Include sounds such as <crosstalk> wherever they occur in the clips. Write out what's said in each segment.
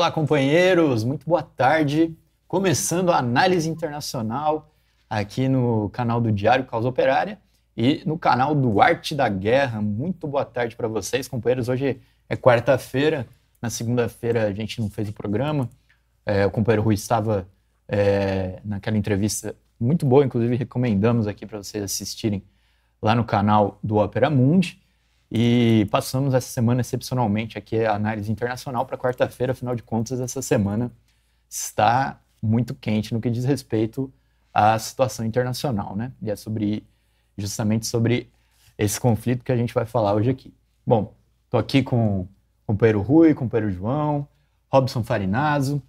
Olá, companheiros, muito boa tarde. Começando a análise internacional aqui no canal do Diário Causa Operária e no canal do Arte da Guerra. Muito boa tarde para vocês, companheiros. Hoje é quarta-feira. Na segunda-feira a gente não fez o programa. É, o companheiro Rui estava é, naquela entrevista muito boa, inclusive recomendamos aqui para vocês assistirem lá no canal do Opera Mundi. E passamos essa semana, excepcionalmente, aqui a análise internacional para quarta-feira, afinal de contas, essa semana está muito quente no que diz respeito à situação internacional, né? E é sobre justamente sobre esse conflito que a gente vai falar hoje aqui. Bom, estou aqui com o companheiro Rui, companheiro João, Robson Farinazo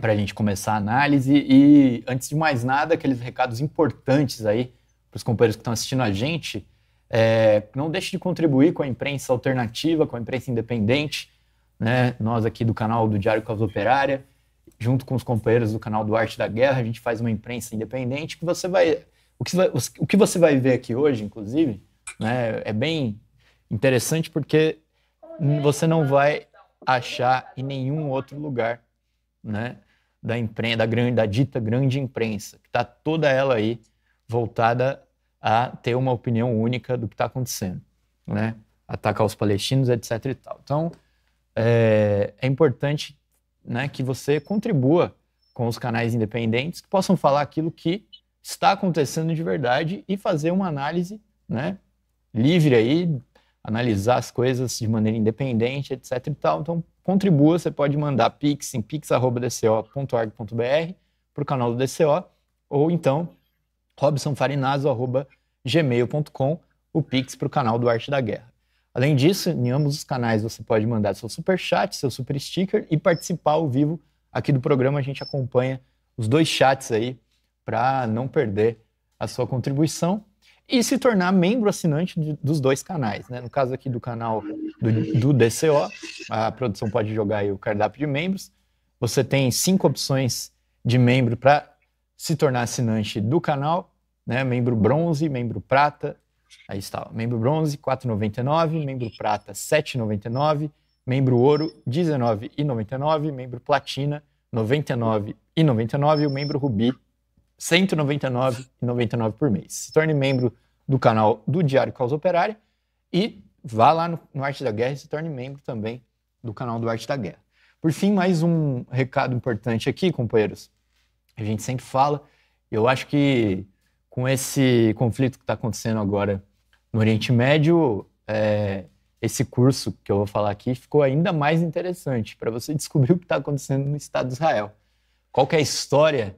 para a gente começar a análise. E antes de mais nada, aqueles recados importantes aí para os companheiros que estão assistindo a gente. É, não deixe de contribuir com a imprensa alternativa, com a imprensa independente, né? Nós aqui do canal do Diário Causa Operária, junto com os companheiros do canal do Arte da Guerra, a gente faz uma imprensa independente que você vai, o que, o que você vai ver aqui hoje, inclusive, né? É bem interessante porque você não vai achar em nenhum outro lugar, né? Da imprensa, da grande, da dita grande imprensa, que está toda ela aí voltada a ter uma opinião única do que está acontecendo, né? Atacar os palestinos, etc. E tal. Então, é, é importante né, que você contribua com os canais independentes que possam falar aquilo que está acontecendo de verdade e fazer uma análise né, livre aí, analisar as coisas de maneira independente, etc. E tal. Então, contribua, você pode mandar pix em pix.dco.org.br para o canal do DCO, ou então robsonfarinazzo.gmail.com, o Pix para o canal do Arte da Guerra. Além disso, em ambos os canais você pode mandar seu super chat, seu super sticker e participar ao vivo aqui do programa. A gente acompanha os dois chats aí para não perder a sua contribuição e se tornar membro assinante de, dos dois canais. Né? No caso aqui do canal do, do, DCO, a produção pode jogar aí o cardápio de membros. Você tem cinco opções de membro para se tornar assinante do canal, né? Membro bronze, membro prata, aí está, membro bronze 4,99, membro prata 7,99, membro ouro 19,99, membro platina 99,99 e o membro rubi 199,99 por mês. Se torne membro do canal do Diário Causa Operária e vá lá no, no Arte da Guerra e se torne membro também do canal do Arte da Guerra. Por fim, mais um recado importante aqui, companheiros. A gente sempre fala. Eu acho que com esse conflito que está acontecendo agora no Oriente Médio, é, esse curso que eu vou falar aqui ficou ainda mais interessante para você <laughs> descobrir o que está acontecendo no Estado de Israel. Qual é a história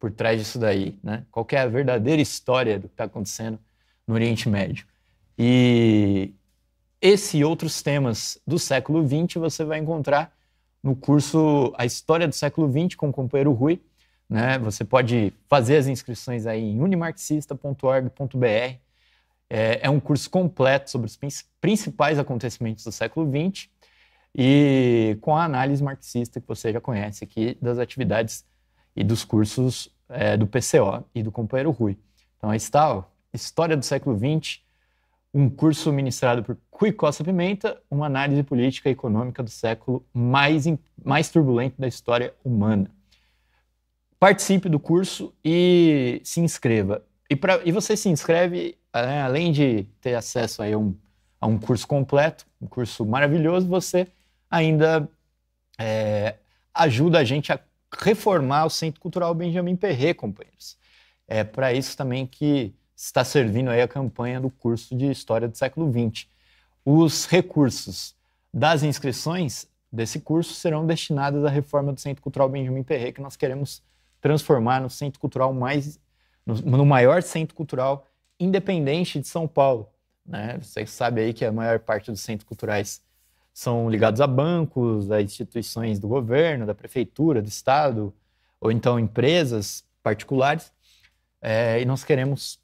por trás disso daí, né? Qual é a verdadeira história do que está acontecendo no Oriente Médio? E esse e outros temas do século XX você vai encontrar no curso A História do Século XX com o companheiro Rui. Né? Você pode fazer as inscrições aí em unimarxista.org.br. É, é um curso completo sobre os principais acontecimentos do século XX e com a análise marxista que você já conhece aqui das atividades e dos cursos é, do PCO e do companheiro Rui. Então, aí está, ó, História do século XX, um curso ministrado por Cui Costa Pimenta, uma análise política e econômica do século mais, mais turbulento da história humana participe do curso e se inscreva. E, pra, e você se inscreve, né, além de ter acesso aí a, um, a um curso completo, um curso maravilhoso, você ainda é, ajuda a gente a reformar o Centro Cultural Benjamin Perret, companheiros. É para isso também que está servindo aí a campanha do curso de História do Século XX. Os recursos das inscrições desse curso serão destinados à reforma do Centro Cultural Benjamin Perret, que nós queremos transformar no centro cultural mais, no, no maior centro cultural independente de São Paulo. Né? Você sabe aí que a maior parte dos centros culturais são ligados a bancos, a instituições do governo, da prefeitura, do estado, ou então empresas particulares. É, e nós queremos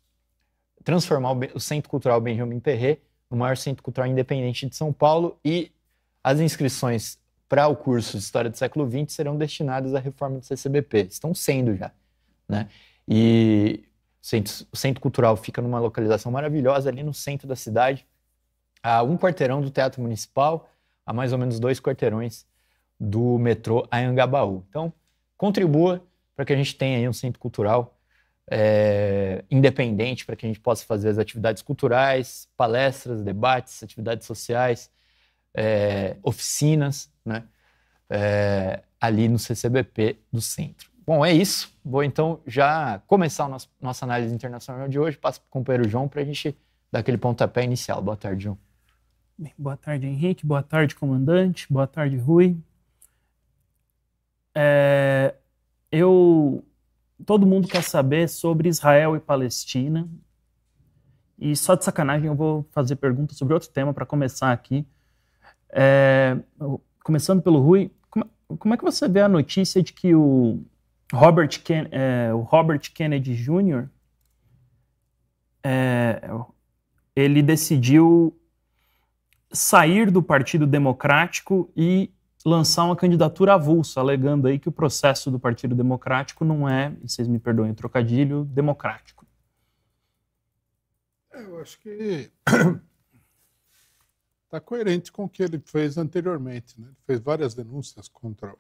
transformar o, o Centro Cultural Benjamin Perret no maior centro cultural independente de São Paulo e as inscrições para o curso de História do Século XX serão destinadas à reforma do CCBP. Estão sendo já. Né? E o centro, o centro Cultural fica numa localização maravilhosa, ali no centro da cidade, a um quarteirão do Teatro Municipal, a mais ou menos dois quarteirões do metrô Ayangabaú. Então, contribua para que a gente tenha aí um centro cultural é, independente, para que a gente possa fazer as atividades culturais, palestras, debates, atividades sociais, é, oficinas, né? É, ali no CCBP do centro. Bom, é isso. Vou então já começar a nossa análise internacional de hoje. Passo para o companheiro João para a gente dar aquele pontapé inicial. Boa tarde, João. Bem, boa tarde, Henrique. Boa tarde, comandante. Boa tarde, Rui. É, eu todo mundo quer saber sobre Israel e Palestina. E só de sacanagem eu vou fazer perguntas sobre outro tema para começar aqui, é, começando pelo Rui, como, como, é que você vê a notícia de que o Robert, Ken, é, o Robert Kennedy Jr. É, ele decidiu sair do Partido Democrático e lançar uma candidatura avulsa, alegando aí que o processo do Partido Democrático não é, e vocês me perdoem o trocadilho, democrático. É, eu acho que está coerente com o que ele fez anteriormente. Né? Ele fez várias denúncias contra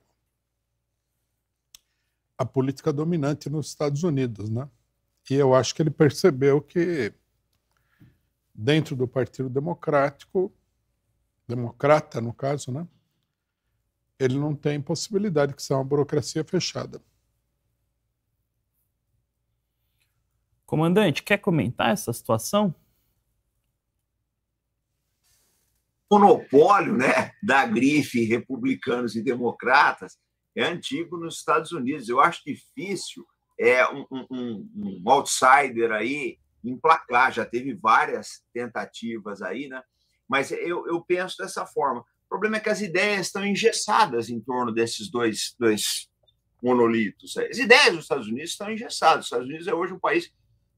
a política dominante nos Estados Unidos, né? E eu acho que ele percebeu que dentro do Partido Democrático, democrata no caso, né? Ele não tem possibilidade que seja uma burocracia fechada. Comandante, quer comentar essa situação? monopólio né, da grife republicanos e democratas é antigo nos Estados Unidos. Eu acho difícil é um, um, um outsider aí emplacar. Já teve várias tentativas aí, né? Mas eu, eu penso dessa forma. O problema é que as ideias estão engessadas em torno desses dois, dois monolitos. As ideias dos Estados Unidos estão engessadas. Os Estados Unidos é hoje um país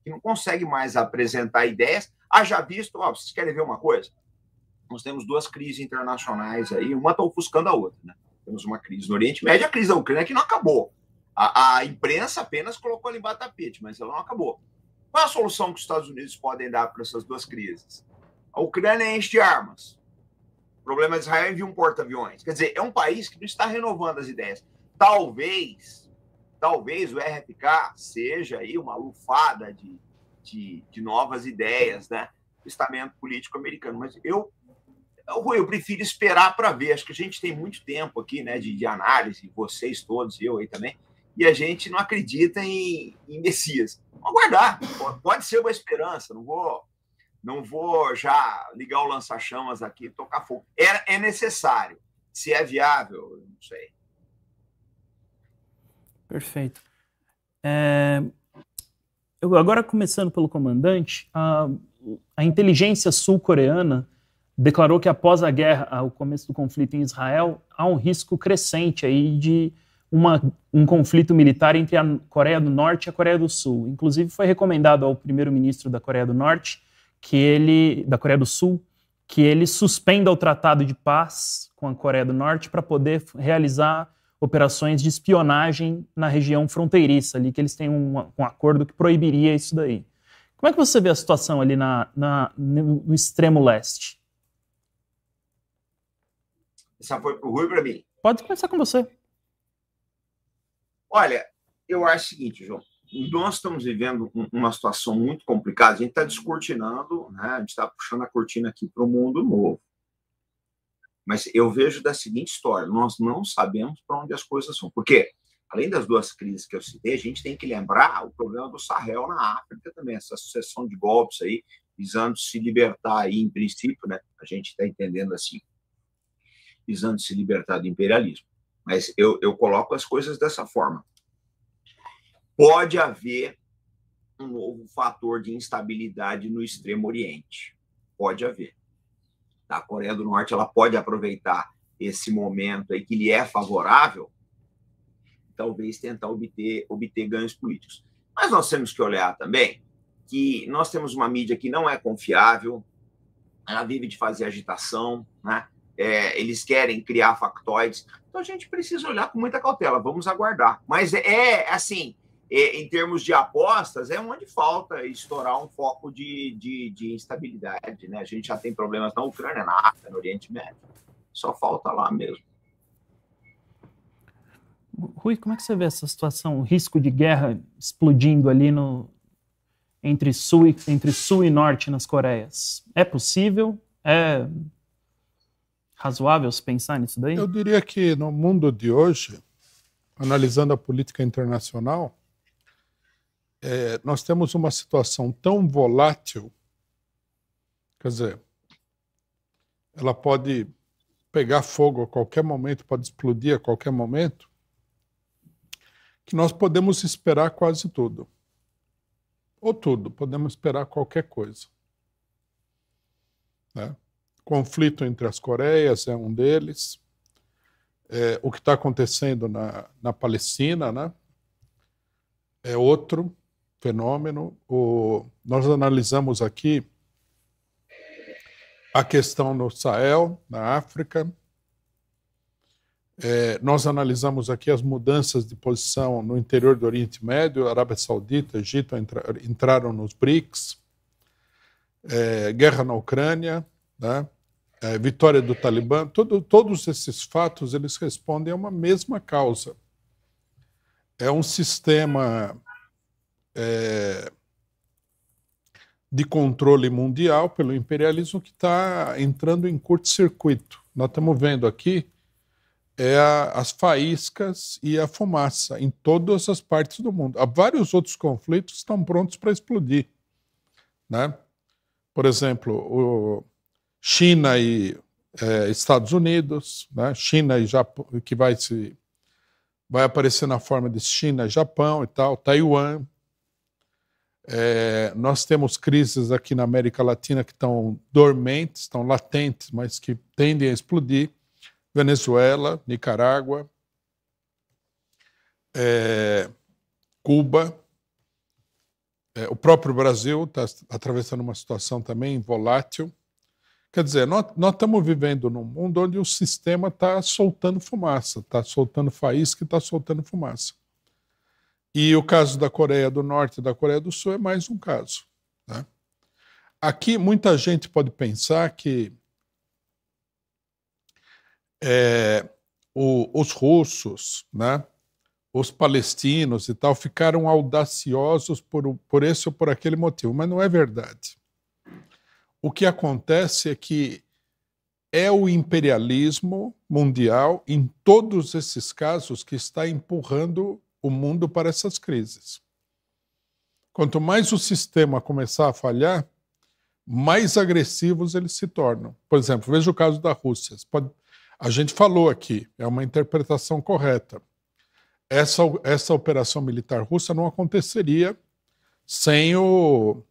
que não consegue mais apresentar ideias. Haja visto, ó, vocês querem ver uma coisa? nós temos duas crises internacionais aí, uma está ofuscando a outra. Né? Temos uma crise no Oriente Médio, a crise da Ucrânia que não acabou. A, a imprensa apenas colocou ali embaixo tapete, mas ela não acabou. Qual a solução que os Estados Unidos podem dar para essas duas crises? A Ucrânia enche de armas. O problema de é Israel envia um porta-aviões. Quer dizer, é um país que não está renovando as ideias. Talvez, talvez o RFK seja aí uma lufada de, de, de novas ideias, né? Estamento político americano. Mas eu Rui, eu prefiro esperar para ver. Acho que a gente tem muito tempo aqui né, de, de, análise, vocês todos, eu aí também, e a gente não acredita em, em Messias. Vamos aguardar, pode ser uma esperança, não vou não vou já ligar o lança-chamas aqui e tocar fogo. É, é necessário, se é viável, não sei. Perfeito. É... Eu, agora, começando pelo comandante, a, a inteligência sul-coreana declarou que após a guerra, o começo do conflito em Israel, há um risco crescente aí de uma, um conflito militar entre a Coreia do Norte e a Coreia do Sul. Inclusive foi recomendado ao primeiro-ministro da Coreia do Norte que ele da Coreia do Sul que ele suspenda o tratado de paz com a Coreia do Norte para poder realizar operações de espionagem na região fronteiriça ali que eles têm um, um acordo que proibiria isso daí. Como é que você vê a situação ali na, na no extremo leste? Essa foi para o Rui para mim. Pode começar com você. Olha, eu acho o seguinte, João. Nós estamos vivendo uma situação muito complicada. A gente está descortinando, né? a gente está puxando a cortina aqui para o mundo novo. Mas eu vejo da seguinte história: nós não sabemos para onde as coisas vão. Porque, além das duas crises que eu citei, a gente tem que lembrar o problema do Sahel na África também, essa sucessão de golpes aí, visando se libertar aí, em princípio, né? A gente está entendendo assim visando se libertar do imperialismo. Mas eu, eu coloco as coisas dessa forma. Pode haver um novo fator de instabilidade no Extremo Oriente. Pode haver. A Coreia do Norte ela pode aproveitar esse momento aí que lhe é favorável, talvez tentar obter, obter ganhos políticos. Mas nós temos que olhar também que nós temos uma mídia que não é confiável, ela vive de fazer agitação, né? é, eles querem criar factoides. Então a gente precisa olhar com muita cautela, vamos aguardar. Mas é, é assim, é, em termos de apostas, é onde falta estourar um foco de, de, de instabilidade. Né? A gente já tem problemas na Ucrânia, na África, no Oriente Médio. Só falta lá mesmo. Rui, como é que você vê essa situação, o risco de guerra explodindo ali no, entre, sul e, entre sul e norte nas Coreias? É possível? É razoável se pensar nisso daí? Eu diria que no mundo de hoje, analisando a política internacional, é, nós temos uma situação tão volátil, quer dizer, ela pode pegar fogo a qualquer momento, pode explodir a qualquer momento, que nós podemos esperar quase tudo. Ou tudo, podemos esperar qualquer coisa. Né? conflito entre as Coreias é um deles, é, o que está acontecendo na, na Palestina né, é outro fenômeno. O, nós analisamos aqui a questão no Sahel, na África. É, nós analisamos aqui as mudanças de posição no interior do Oriente Médio, Arábia Saudita, Egito entra, entraram nos BRICS, é, guerra na Ucrânia, né? É, vitória do Talibã, todo, todos esses fatos eles respondem a uma mesma causa. É um sistema é, de controle mundial pelo imperialismo que está entrando em curto-circuito. Nós estamos vendo aqui é a, as faíscas e a fumaça em todas as partes do mundo. Há vários outros conflitos que estão prontos para explodir. Né? Por exemplo, o, China e é, Estados Unidos, né? China e Japão, que vai se vai aparecer na forma de China, Japão e tal, Taiwan. É, nós temos crises aqui na América Latina que estão dormentes, estão latentes, mas que tendem a explodir. Venezuela, Nicarágua, é, Cuba, é, o próprio Brasil está atravessando uma situação também volátil. Quer dizer, nós, estamos vivendo num mundo onde o sistema está soltando fumaça, está soltando faísca e está soltando fumaça. E o caso da Coreia do Norte e da Coreia do Sul é mais um caso. Né? Aqui, muita gente pode pensar que é, o, os russos, né, os palestinos e tal, ficaram audaciosos por, por esse ou por aquele motivo, mas não é verdade o que acontece é que é o imperialismo mundial, em todos esses casos, que está empurrando o mundo para essas crises. Quanto mais o sistema começar a falhar, mais agressivos eles se tornam. Por exemplo, veja o caso da Rússia. a gente falou aqui, é uma interpretação correta. Essa, essa operação militar russa não aconteceria sem o,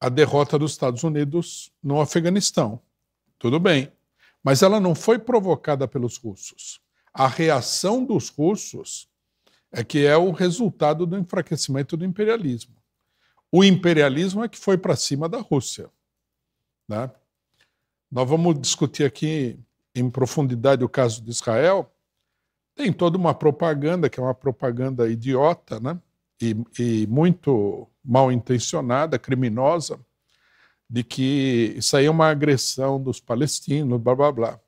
a derrota dos Estados Unidos no Afeganistão. Tudo bem. Mas ela não foi provocada pelos russos. A reação dos russos é que é o resultado do enfraquecimento do imperialismo. O imperialismo é que foi para cima da Rússia. Né? Nós vamos discutir aqui em profundidade o caso de Israel. Tem toda uma propaganda, que é uma propaganda idiota né? e, e muito mal intencionada, criminosa, de que isso aí é uma agressão dos palestinos, blá blá blá.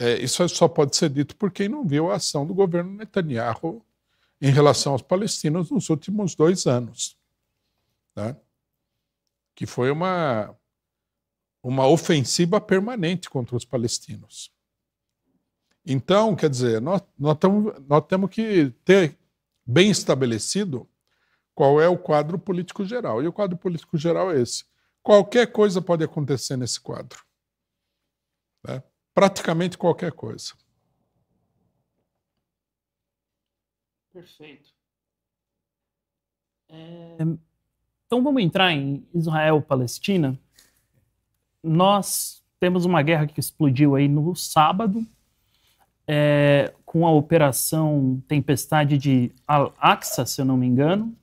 É, isso só pode ser dito por quem não viu a ação do governo Netanyahu em relação aos palestinos nos últimos dois anos, né? que foi uma, uma ofensiva permanente contra os palestinos. Então, quer dizer, nós, nós, tamo, nós temos que ter bem estabelecido qual é o quadro político geral. E o quadro político geral é esse. Qualquer coisa pode acontecer nesse quadro. Né? Praticamente qualquer coisa. Perfeito. É... Então vamos entrar em Israel-Palestina. Nós temos uma guerra que explodiu aí no sábado, é, com a operação Tempestade de Al-Aqsa, se eu não me engano,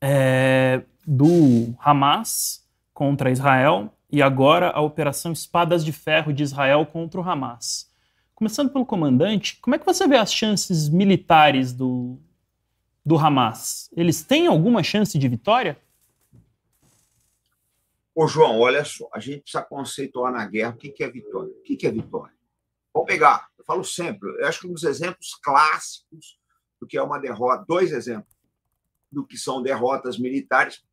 é, do Hamas contra Israel e agora a Operação Espadas de Ferro de Israel contra o Hamas. Começando pelo comandante, como é que você vê as chances militares do, do Hamas? Eles têm alguma chance de vitória? Ô, João, olha só, a gente precisa conceituar na guerra o que é vitória. O que é vitória? Vou pegar, eu falo sempre, eu acho que um dos exemplos clássicos do que é uma derrota, dois exemplos do que são derrotas militares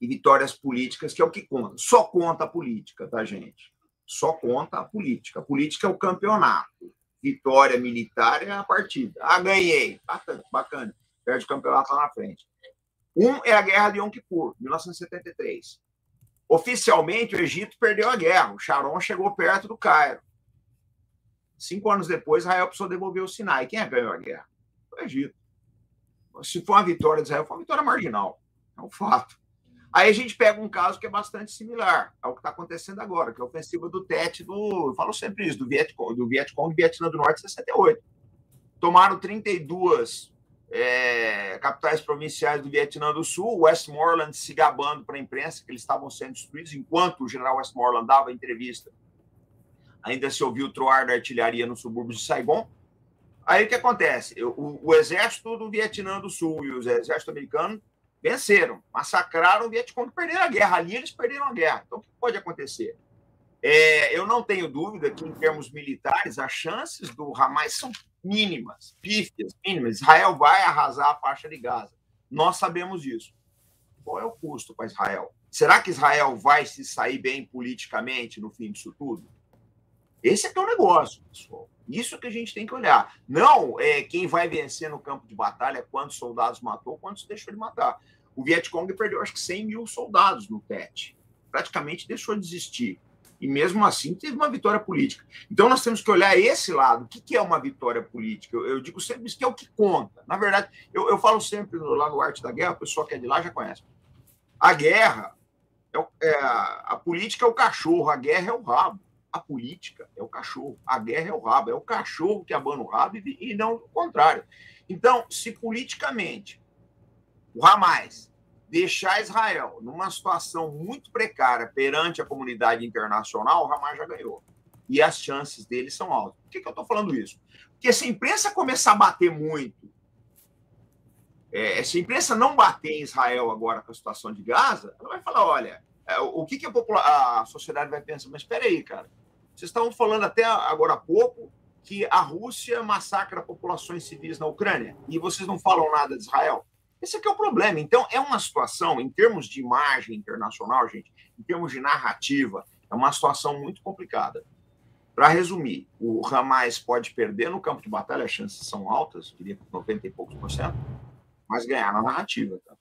e vitórias políticas, que é o que conta. Só conta a política, tá, gente? Só conta a política. A política é o campeonato. Vitória militar é a partida. Ah, ganhei. Bacana, bacana. Perde o campeonato lá na frente. Um é a Guerra de Yom Kippur, 1973. Oficialmente, o Egito perdeu a guerra. O Sharon chegou perto do Cairo. Cinco anos depois, Israel precisou devolver o Sinai. Quem é ganhou a guerra? O Egito se for uma vitória de Israel, foi uma vitória marginal. É um fato. Aí a gente pega um caso que é bastante similar ao que está acontecendo agora, que é a ofensiva do Tete, do, eu falo sempre isso, do Vietcong, do Vietcong Vietnã do Norte, 68. Tomaram 32 é, capitais provinciais do Vietnã do Sul, Westmoreland se gabando para a imprensa que eles estavam sendo destruídos, enquanto o general Westmoreland dava entrevista. Ainda se ouviu o troar da artilharia no subúrbio de Saigon. Aí o que acontece? O, o exército do Vietnã do Sul e o exército americano venceram, massacraram o Vietcong, perderam a guerra. Ali eles perderam a guerra. Então, o que pode acontecer? É, eu não tenho dúvida que, em termos militares, as chances do Hamas são mínimas, pífias, mínimas. Israel vai arrasar a faixa de Gaza. Nós sabemos isso. Qual é o custo para Israel? Será que Israel vai se sair bem politicamente no fim disso tudo? Esse é que é o negócio, pessoal. Isso que a gente tem que olhar. Não é quem vai vencer no campo de batalha, é quantos soldados matou, quantos deixou de matar. O Vietcong perdeu, acho que 100 mil soldados no Tet. Praticamente deixou de existir. E mesmo assim teve uma vitória política. Então nós temos que olhar esse lado. O que, é uma vitória política? Eu, eu, digo sempre isso que é o que conta. Na verdade, eu, eu falo sempre lá no Arte da Guerra, o pessoal que é de lá já conhece. A guerra, é, é, a política é o cachorro, a guerra é o rabo. A política é o cachorro, a guerra é o rabo, é o cachorro que abana o rabo e, e não o contrário. Então, se politicamente o Hamas deixar Israel numa situação muito precária perante a comunidade internacional, o Hamas já ganhou. E as chances dele são altas. Por que, que eu estou falando isso? Porque se a imprensa começar a bater muito, é, se a imprensa não bater em Israel agora com a situação de Gaza, ela vai falar: olha, é, o que, que a, a, sociedade vai pensar? Mas espera aí, cara. Vocês estavam falando até agora há pouco que a Rússia massacra populações civis na Ucrânia e vocês não falam nada de Israel. Esse aqui é o problema. Então, é uma situação, em termos de imagem internacional, gente, em termos de narrativa, é uma situação muito complicada. Para resumir, o Hamas pode perder no campo de batalha, as chances são altas, diria 90 e poucos por cento, mas ganhar na narrativa. Tá?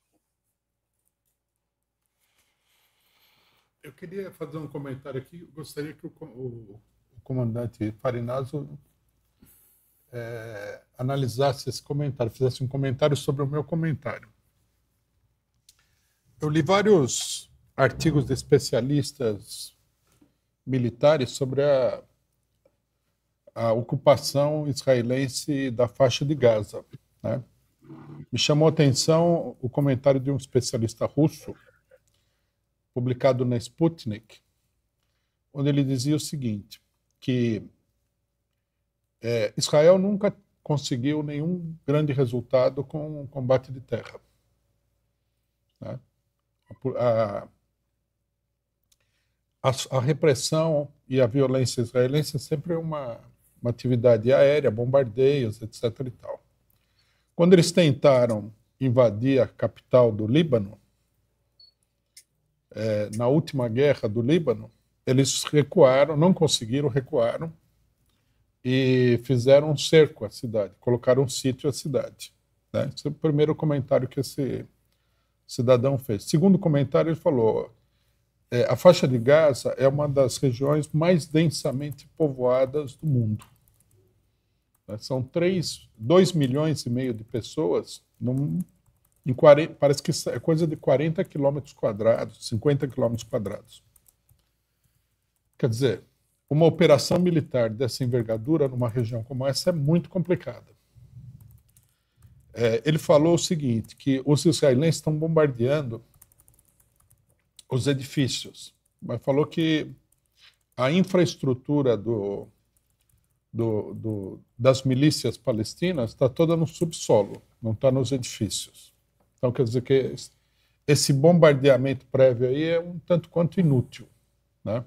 Eu queria fazer um comentário aqui. Eu gostaria que o, o, o comandante Farinazzo é, analisasse esse comentário, fizesse um comentário sobre o meu comentário. Eu li vários artigos de especialistas militares sobre a, a ocupação israelense da faixa de Gaza. Né? Me chamou a atenção o comentário de um especialista russo publicado na Sputnik, onde ele dizia o seguinte, que é, Israel nunca conseguiu nenhum grande resultado com o combate de terra. Né? A, a, a, repressão e a violência israelense é sempre uma, uma atividade aérea, bombardeios, etc. E tal. Quando eles tentaram invadir a capital do Líbano, eh, na última guerra do Líbano, eles recuaram, não conseguiram, recuaram e fizeram um cerco à cidade, colocaram um sítio à cidade. Né? Esse é o primeiro comentário que esse cidadão fez. Segundo comentário, ele falou: é, a faixa de Gaza é uma das regiões mais densamente povoadas do mundo. Né? São 3, 2 milhões e meio de pessoas num em 40, parece que é coisa de 40 quilômetros quadrados, 50 quilômetros quadrados. Quer dizer, uma operação militar dessa envergadura numa região como essa é muito complicada. É, ele falou o seguinte, que os israelenses estão bombardeando os edifícios, mas falou que a infraestrutura do, do, do, das milícias palestinas está toda no subsolo, não está nos edifícios. Então, quer dizer que esse bombardeamento prévio aí é um tanto quanto inútil. Né?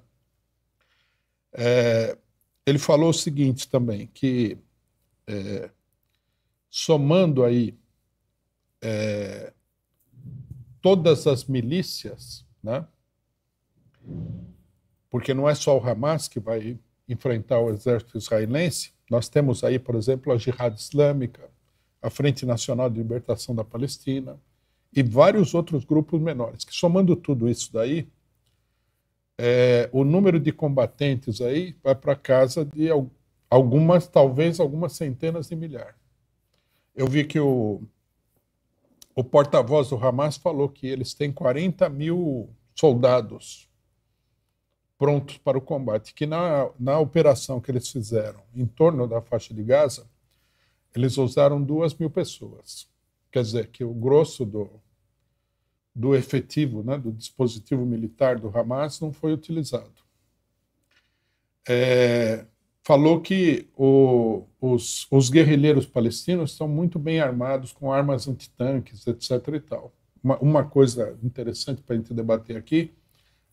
É, ele falou o seguinte também, que é, somando aí é, todas as milícias, né? porque não é só o Hamas que vai enfrentar o exército israelense, nós temos aí, por exemplo, a Jihad Islâmica, a Frente Nacional de Libertação da Palestina e vários outros grupos menores. Que somando tudo isso daí, é, o número de combatentes aí vai para casa de algumas, talvez algumas centenas de milhares. Eu vi que o, o porta-voz do Hamas falou que eles têm 40 mil soldados prontos para o combate, que na, na operação que eles fizeram em torno da faixa de Gaza, eles usaram duas mil pessoas. Quer dizer, que o grosso do, do efetivo, né, do dispositivo militar do Hamas, não foi utilizado. É, falou que o, os, os, guerrilheiros palestinos estão muito bem armados com armas antitanques, etc. e tal. Uma, uma coisa interessante para a gente debater aqui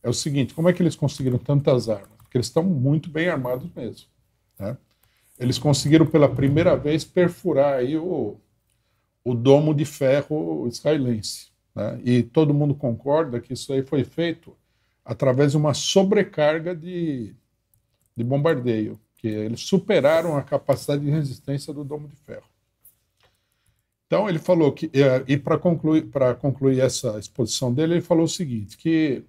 é o seguinte: como é que eles conseguiram tantas armas? Porque eles estão muito bem armados mesmo. Né? eles conseguiram pela primeira vez perfurar aí o, o domo de ferro israelense. Né? E todo mundo concorda que isso aí foi feito através de uma sobrecarga de, de bombardeio, que eles superaram a capacidade de resistência do domo de ferro. Então ele falou que eh, e para concluir para concluir essa exposição dele ele falou o seguinte que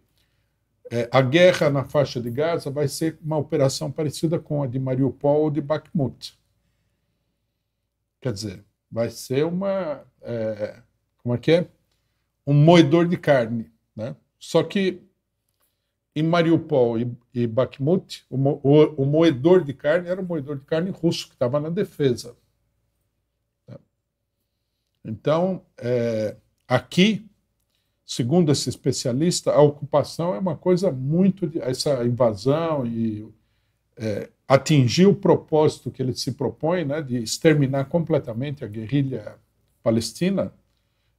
é, a guerra na faixa de Gaza vai ser uma operação parecida com a de Mariupol ou de Bakhmut. Quer dizer, vai ser uma. É, como é que é? Um moedor de carne. Né? Só que em Mariupol e, e Bakhmut, o, o, o moedor de carne era o moedor de carne russo, que estava na defesa. Né? Então, é, aqui segundo esse especialista, a ocupação é uma coisa muito. essa invasão e é, atingir o propósito que ele se propõe, né, de exterminar completamente a guerrilha palestina,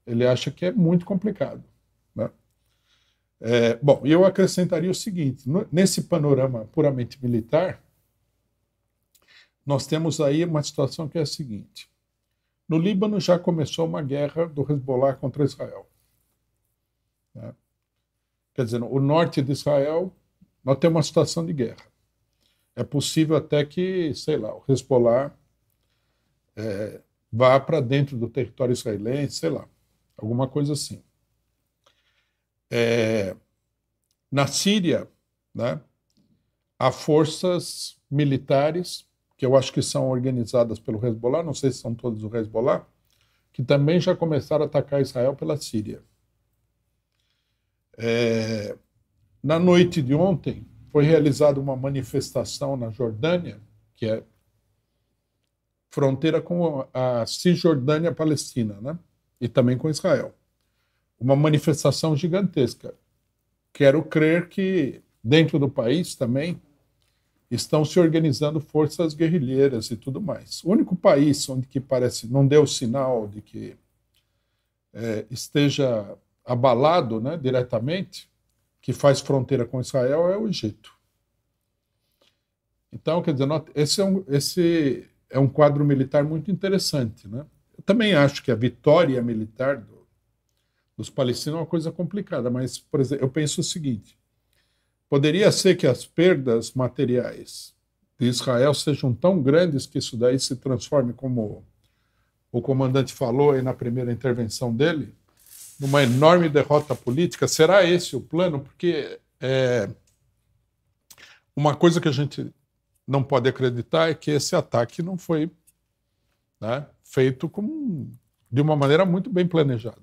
ele acha que é muito complicado. Né? É, bom, eu acrescentaria o seguinte: no, nesse panorama puramente militar, nós temos aí uma situação que é a seguinte. No Líbano já começou uma guerra do Hezbollah contra Israel. Né? Quer dizer, o norte de Israel, nós temos uma situação de guerra. É possível até que, sei lá, o Hezbollah é, vá para dentro do território israelense, sei lá, alguma coisa assim. É, na Síria, né, há forças militares que eu acho que são organizadas pelo Hezbollah, não sei se são todos o Hezbollah, que também já começaram a atacar Israel pela Síria. É, na noite de ontem, foi realizada uma manifestação na Jordânia, que é fronteira com a Cisjordânia Palestina, né? e também com Israel. Uma manifestação gigantesca. Quero crer que, dentro do país também, estão se organizando forças guerrilheiras e tudo mais. O único país onde que parece não deu sinal de que é, esteja abalado né, diretamente, que faz fronteira com Israel, é o Egito. Então, quer dizer, esse é um, esse é um quadro militar muito interessante. Né? Eu também acho que a vitória militar do, dos palestinos é uma coisa complicada, mas, por exemplo, eu penso o seguinte: poderia ser que as perdas materiais de Israel sejam tão grandes que isso daí se transforme, como o comandante falou aí na primeira intervenção dele, numa enorme derrota política? Será esse o plano? Porque é, uma coisa que a gente não pode acreditar é que esse ataque não foi né, feito com, de uma maneira muito bem planejada.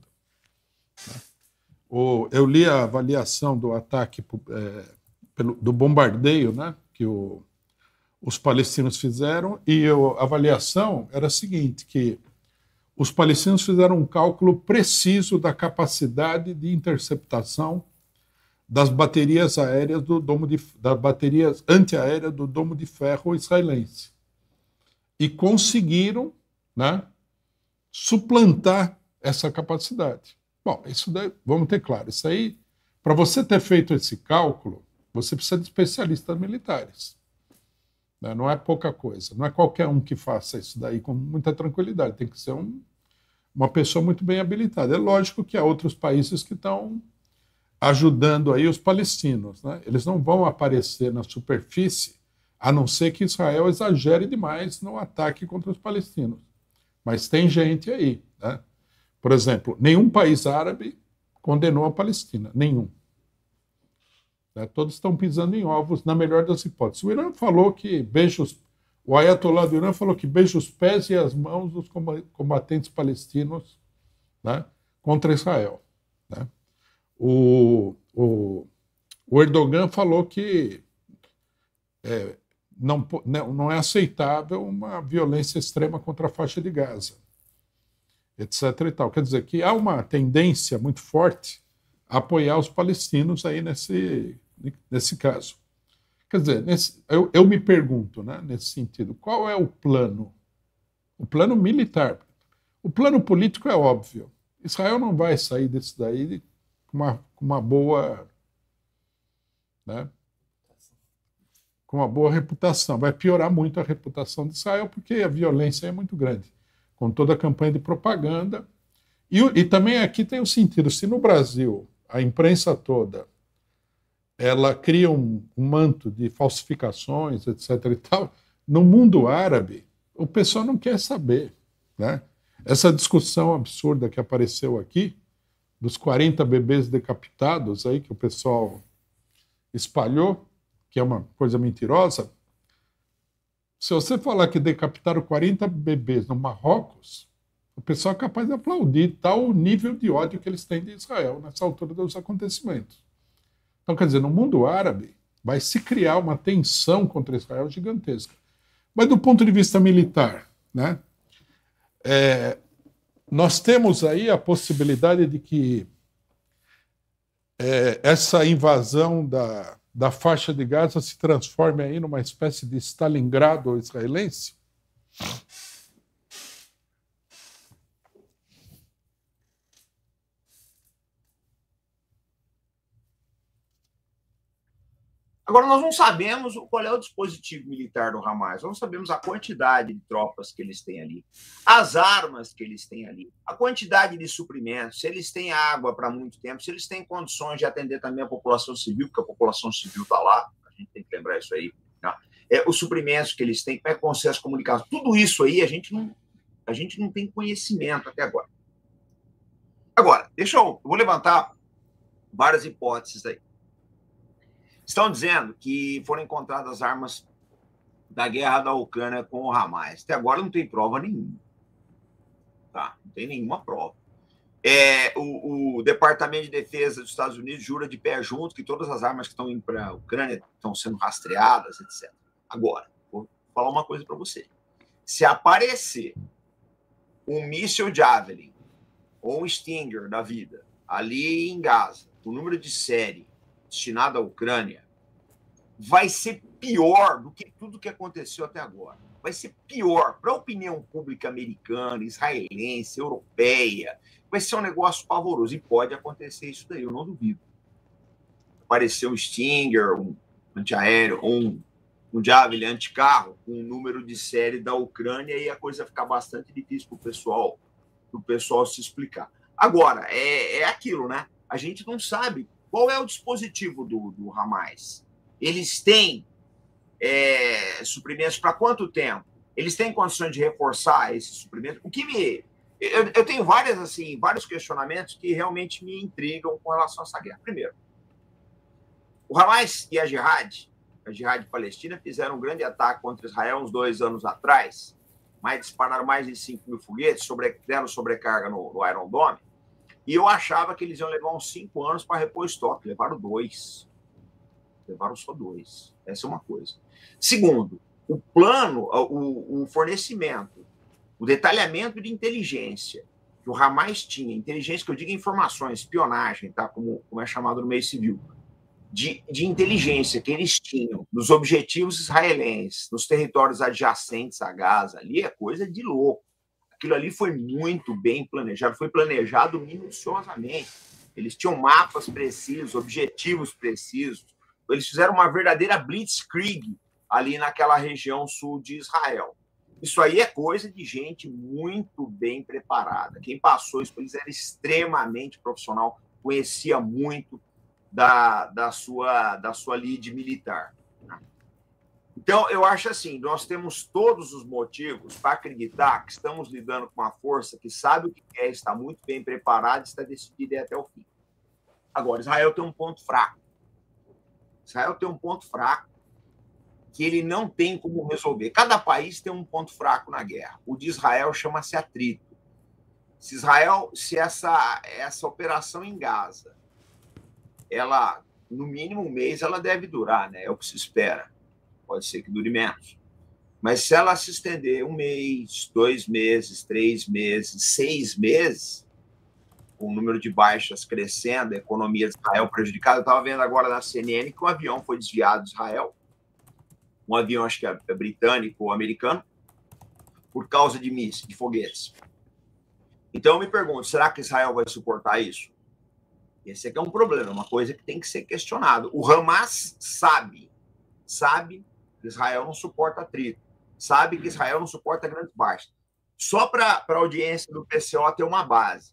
Né? O, eu li a avaliação do ataque, é, pelo, do bombardeio né, que o, os palestinos fizeram, e a avaliação era a seguinte, que os palestinos fizeram um cálculo preciso da capacidade de interceptação das baterias aéreas do domo de das baterias antiaéreas do domo de ferro israelense e conseguiram, né, suplantar essa capacidade. Bom, isso daí, vamos ter claro, isso aí, para você ter feito esse cálculo, você precisa de especialistas militares. Né? Não é pouca coisa. Não é qualquer um que faça isso daí com muita tranquilidade. Tem que ser um, uma pessoa muito bem habilitada. É lógico que há outros países que estão ajudando aí os palestinos. Né? Eles não vão aparecer na superfície, a não ser que Israel exagere demais no ataque contra os palestinos. Mas tem gente aí. Né? Por exemplo, nenhum país árabe condenou a Palestina. Nenhum. Né? Todos estão pisando em ovos, na melhor das hipóteses. O Irã falou que beija os... O Ayatollah do Irã falou que beija os pés e as mãos dos combatentes palestinos né? contra Israel. Né? O, o, o, Erdogan falou que é, não, né, não é aceitável uma violência extrema contra a faixa de Gaza, etc. E tal. Quer dizer que há uma tendência muito forte a apoiar os palestinos aí nesse nesse caso. Quer dizer, nesse, eu, eu me pergunto, né, nesse sentido, qual é o plano? O plano militar. O plano político é óbvio. Israel não vai sair desse daí com uma, com uma boa. Né, com uma boa reputação. Vai piorar muito a reputação de Israel, porque a violência é muito grande, com toda a campanha de propaganda. E, e também aqui tem o sentido: se no Brasil a imprensa toda ela cria um, um manto de falsificações, etc. e tal. No mundo árabe, o pessoal não quer saber. Né? Essa discussão absurda que apareceu aqui, dos 40 bebês decapitados aí que o pessoal espalhou, que é uma coisa mentirosa, se você falar que decapitaram 40 bebês no Marrocos, o pessoal é capaz de aplaudir tal o nível de ódio que eles têm de Israel nessa altura dos acontecimentos. Então, quer dizer, no mundo árabe vai se criar uma tensão contra Israel gigantesca. Mas do ponto de vista militar, né, é, nós temos aí a possibilidade de que é, essa invasão da, da faixa de Gaza se transforme aí numa espécie de Stalingrado israelense, Agora, nós não sabemos qual é o dispositivo militar do Hamas, nós não sabemos a quantidade de tropas que eles têm ali, as armas que eles têm ali, a quantidade de suprimentos, se eles têm água para muito tempo, se eles têm condições de atender também a população civil, porque a população civil está lá, a gente tem que lembrar isso aí, tá? é, os suprimentos que eles têm, como é que as comunicações, tudo isso aí a gente não, a gente não tem conhecimento até agora. Agora, deixa eu, eu vou levantar várias hipóteses aí. Estão dizendo que foram encontradas armas da guerra da Ucrânia com o Hamas. Até agora não tem prova nenhuma. Tá? Não tem nenhuma prova. É, o, o, Departamento de Defesa dos Estados Unidos jura de pé junto que todas as armas que estão indo para a Ucrânia estão sendo rastreadas, etc. Agora, vou falar uma coisa para você. Se aparecer um míssil Javelin ou um Stinger da vida ali em Gaza, o número de série destinada à Ucrânia vai ser pior do que tudo que aconteceu até agora. Vai ser pior para a opinião pública americana, israelense, europeia. Vai ser um negócio pavoroso. E pode acontecer isso daí, eu não duvido. Aparecer um Stinger, um antiaéreo, um, um Javelin é anticarro, com um número de série da Ucrânia, e a coisa fica bastante difícil para o pessoal, pessoal se explicar. Agora, é, é aquilo, né? A gente não sabe qual é o dispositivo do, do Hamas? Eles têm é, suprimentos para quanto tempo? Eles têm condições de reforçar esses suprimentos? O que me. Eu, eu tenho várias, assim, vários questionamentos que realmente me intrigam com relação a essa guerra. Primeiro, o Hamas e a Jihad, a Jihad palestina, fizeram um grande ataque contra Israel uns dois anos atrás, mas dispararam mais de 5 mil foguetes, sobre, deram sobrecarga no, no Iron Dome e eu achava que eles iam levar uns cinco anos para repor estoque. Levaram dois. Levaram só dois. Essa é uma coisa. Segundo, o plano, o, o fornecimento, o detalhamento de inteligência que o Hamas tinha, inteligência que eu digo informações, espionagem, tá? como, como é chamado no meio civil, de, de inteligência que eles tinham nos objetivos israelenses, nos territórios adjacentes a Gaza, ali é coisa de louco. Aquilo ali foi muito bem planejado, foi planejado minuciosamente. Eles tinham mapas precisos, objetivos precisos. Eles fizeram uma verdadeira blitzkrieg ali naquela região sul de Israel. Isso aí é coisa de gente muito bem preparada. Quem passou isso eles era extremamente profissional, conhecia muito da, da, sua, da sua lead militar. Né? Então, eu acho assim: nós temos todos os motivos para acreditar que estamos lidando com uma força que sabe o que quer, está muito bem preparada está decidida até o fim. Agora, Israel tem um ponto fraco. Israel tem um ponto fraco que ele não tem como resolver. Cada país tem um ponto fraco na guerra. O de Israel chama-se atrito. Se Israel, se essa, essa operação em Gaza, ela, no mínimo um mês, ela deve durar, né? É o que se espera pode ser que dure menos. Mas se ela se estender um mês, dois meses, três meses, seis meses, com o número de baixas crescendo, a economia de Israel prejudicada, eu estava vendo agora na CNN que um avião foi desviado de Israel, um avião, acho que é, é britânico ou americano, por causa de mísseis, de foguetes. Então eu me pergunto, será que Israel vai suportar isso? Esse aqui é, é um problema, uma coisa que tem que ser questionado. O Hamas sabe, sabe Israel não suporta atrito. Sabe que Israel não suporta grandes baixas. Só para a audiência do PCO ter uma base.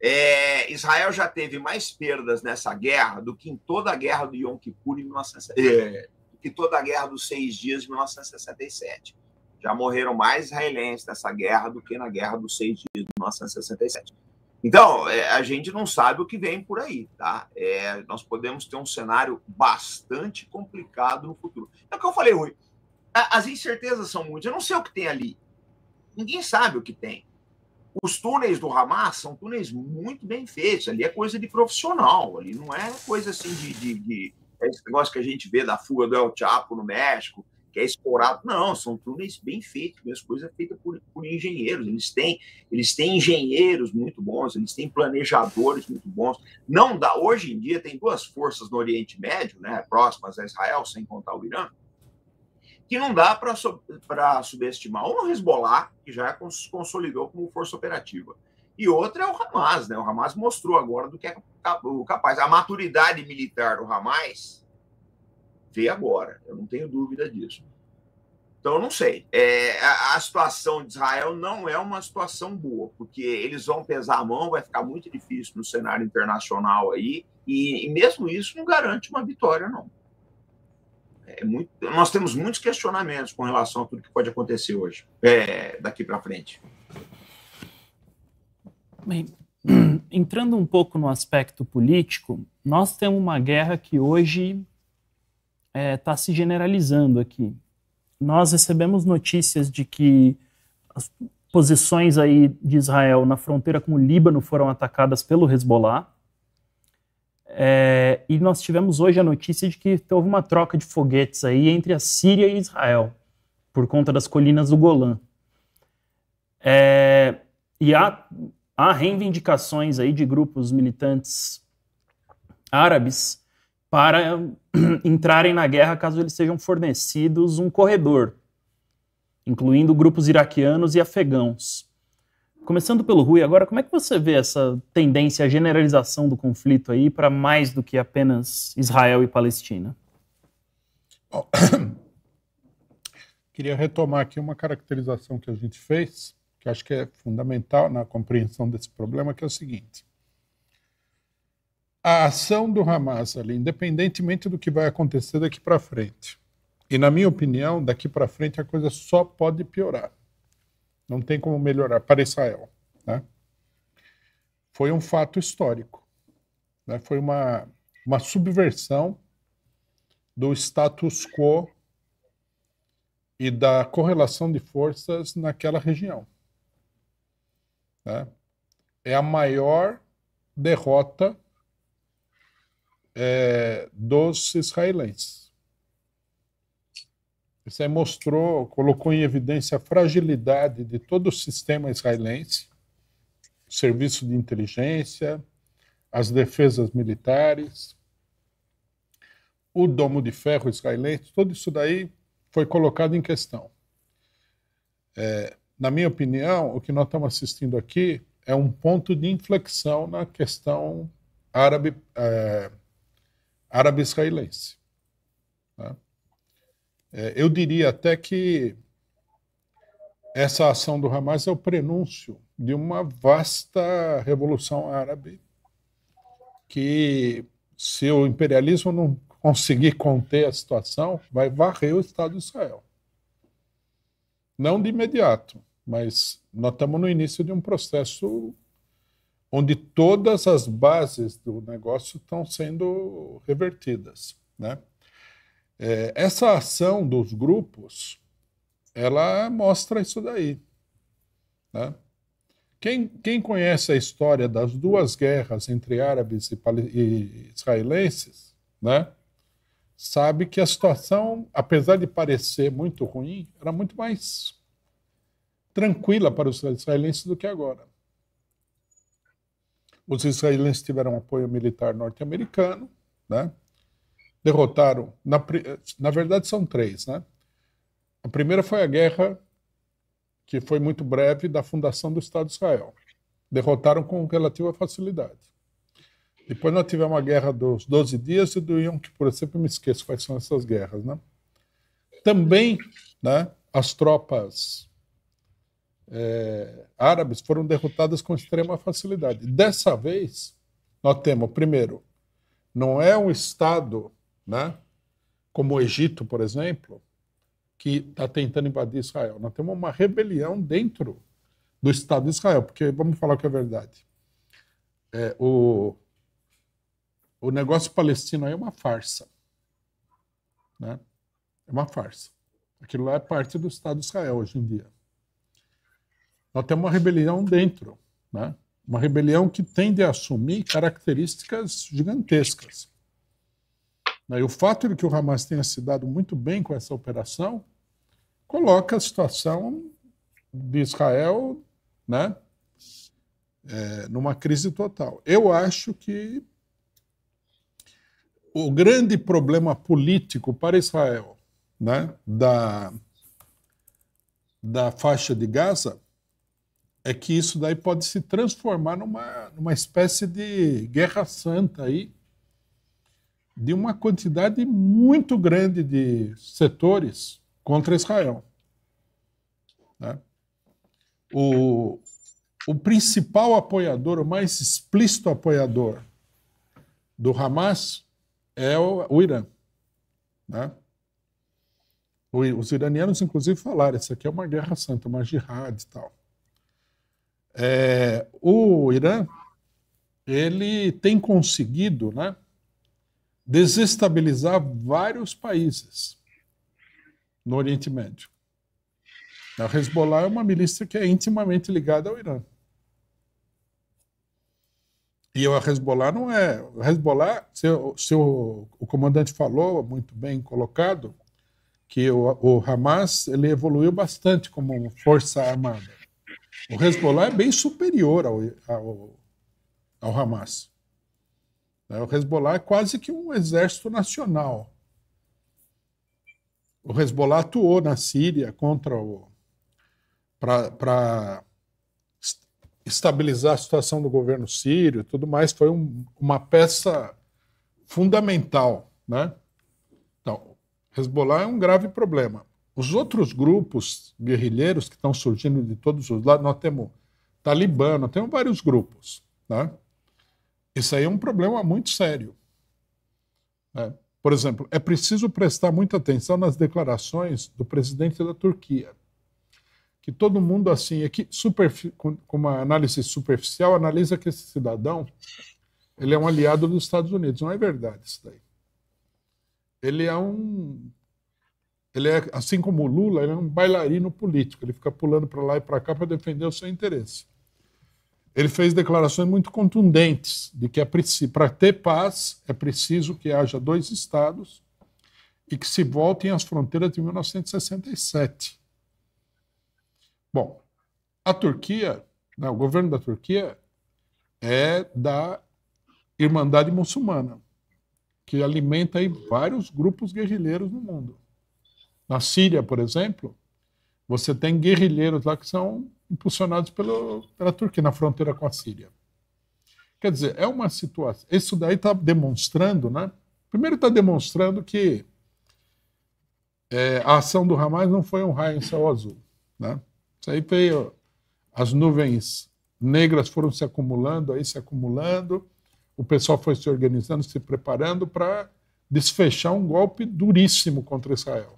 É, Israel já teve mais perdas nessa guerra do que em toda a guerra do Yom Kippur em 1967, é, que toda a guerra dos seis dias de 1967. Já morreram mais israelenses nessa guerra do que na guerra dos seis dias de 1967. Então, é, a gente não sabe o que vem por aí, tá? É, nós podemos ter um cenário bastante complicado no futuro. É o que eu falei, Rui. A, as incertezas são muitas. Eu não sei o que tem ali. Ninguém sabe o que tem. Os túneis do Hamas são túneis muito bem feitos. Ali é coisa de profissional. Ali não é coisa assim de, de, de é esse negócio que a gente vê da fuga do El Chapo no México, que é explorado Não, são túneis bem feitos, as coisas feitas por, por, engenheiros. Eles têm, eles têm engenheiros muito bons, eles têm planejadores muito bons. Não dá, hoje em dia tem duas forças no Oriente Médio, né, próximas a Israel, sem contar o Irã, que não dá para subestimar. Uma, o Hezbollah, que já consolidou como força operativa. E outra é o Hamas, né? O Hamas mostrou agora do que é capaz. A maturidade militar do Hamas vê agora. Eu não tenho dúvida disso. Então, eu não sei. É, a, a, situação de Israel não é uma situação boa, porque eles vão pesar a mão, vai ficar muito difícil no cenário internacional aí, e, e mesmo isso não garante uma vitória, não. É muito, nós temos muitos questionamentos com relação a tudo que pode acontecer hoje, é, daqui para frente. Bem, <clears throat> entrando um pouco no aspecto político, nós temos uma guerra que hoje está é, tá se generalizando aqui. Nós recebemos notícias de que as posições aí de Israel na fronteira com o Líbano foram atacadas pelo Hezbollah. É, e nós tivemos hoje a notícia de que houve uma troca de foguetes aí entre a Síria e Israel, por conta das colinas do Golã. É, e há, há reivindicações aí de grupos militantes árabes para <clears throat> entrarem na guerra caso eles sejam fornecidos um corredor, incluindo grupos iraquianos e afegãos. Começando pelo Rui, agora, como é que você vê essa tendência à generalização do conflito aí para mais do que apenas Israel e Palestina? <clears throat> queria retomar aqui uma caracterização que a gente fez, que acho que é fundamental na compreensão desse problema, que é o seguinte a ação do Hamas ali, independentemente do que vai acontecer daqui para frente. E na minha opinião, daqui para frente a coisa só pode piorar. Não tem como melhorar para Israel, né? Foi um fato histórico, né? Foi uma uma subversão do status quo e da correlação de forças naquela região. Né? É a maior derrota é, dos israelenses. Isso aí mostrou, colocou em evidência a fragilidade de todo o sistema israelense, o serviço de inteligência, as defesas militares, o domo de ferro israelense, tudo isso daí foi colocado em questão. É, na minha opinião, o que nós estamos assistindo aqui é um ponto de inflexão na questão árabe. É, árabe-israelense. Né? É, eu diria até que essa ação do Hamas é o prenúncio de uma vasta revolução árabe que, se o imperialismo não conseguir conter a situação, vai varrer o Estado de Israel. Não de imediato, mas nós estamos no início de um processo onde todas as bases do negócio estão sendo revertidas. Né? É, essa ação dos grupos, ela mostra isso daí. Né? Quem, quem, conhece a história das duas guerras entre árabes e, e israelenses, né, sabe que a situação, apesar de parecer muito ruim, era muito mais tranquila para os israelenses do que agora. Os israelenses tiveram apoio militar norte-americano, né? derrotaram. Na, na verdade, são três. Né? A primeira foi a guerra, que foi muito breve, da fundação do Estado de Israel. Derrotaram com relativa facilidade. Depois nós tivemos a guerra dos 12 dias e do Yom Kippur. Eu sempre me esqueço quais são essas guerras. Né? Também né, as tropas é, árabes foram derrotadas com extrema facilidade. Dessa vez, nós temos, primeiro, não é um Estado, né, como o Egito, por exemplo, que está tentando invadir Israel. Nós temos uma rebelião dentro do Estado de Israel, porque vamos falar o que é verdade. É, o, o negócio palestino aí é uma farsa. Né? É uma farsa. Aquilo lá é parte do Estado de Israel hoje em dia ela tem uma rebelião dentro, né? uma rebelião que tende a assumir características gigantescas. Né? E o fato de que o Hamas tenha se dado muito bem com essa operação coloca a situação de Israel né, é, numa crise total. Eu acho que o grande problema político para Israel né, da, da faixa de Gaza é que isso daí pode se transformar numa, numa espécie de guerra santa aí, de uma quantidade muito grande de setores contra Israel. Né? O, o principal apoiador, o mais explícito apoiador do Hamas é o, o Irã. Né? Os iranianos, inclusive, falaram: isso aqui é uma guerra santa, uma jihad e tal. É, o Irã ele tem conseguido né, desestabilizar vários países no Oriente Médio. A Hezbollah é uma milícia que é intimamente ligada ao Irã. E o Hezbollah não é. O Hezbollah, seu, seu, o comandante falou, muito bem colocado, que o, o Hamas ele evoluiu bastante como força armada. O Hezbollah é bem superior ao, ao, ao Hamas. Né? O Hezbollah é quase que um exército nacional. O Hezbollah atuou na Síria contra o para estabilizar a situação do governo sírio e tudo mais, foi um, uma peça fundamental. Né? Então, Hezbollah é um grave problema. Os outros grupos guerrilheiros que estão surgindo de todos os lados, nós temos Talibã, nós temos vários grupos. Né? Isso aí é um problema muito sério. Né? Por exemplo, é preciso prestar muita atenção nas declarações do presidente da Turquia, que todo mundo, assim, aqui, super, com uma análise superficial, analisa que esse cidadão ele é um aliado dos Estados Unidos. Não é verdade isso daí. Ele é um ele é, assim como o Lula, ele é um bailarino político. Ele fica pulando para lá e para cá para defender o seu interesse. Ele fez declarações muito contundentes de que é para ter paz é preciso que haja dois estados e que se voltem às fronteiras de 1967. Bom, a Turquia, né, o governo da Turquia é da Irmandade Muçulmana, que alimenta aí vários grupos guerrilheiros no mundo. Na Síria, por exemplo, você tem guerrilheiros lá que são impulsionados pelo, pela Turquia, na fronteira com a Síria. Quer dizer, é uma situação. Isso daí está demonstrando, né? Primeiro, está demonstrando que é, a ação do Hamas não foi um raio em céu azul. Né? Isso aí veio. As nuvens negras foram se acumulando, aí se acumulando, o pessoal foi se organizando, se preparando para desfechar um golpe duríssimo contra Israel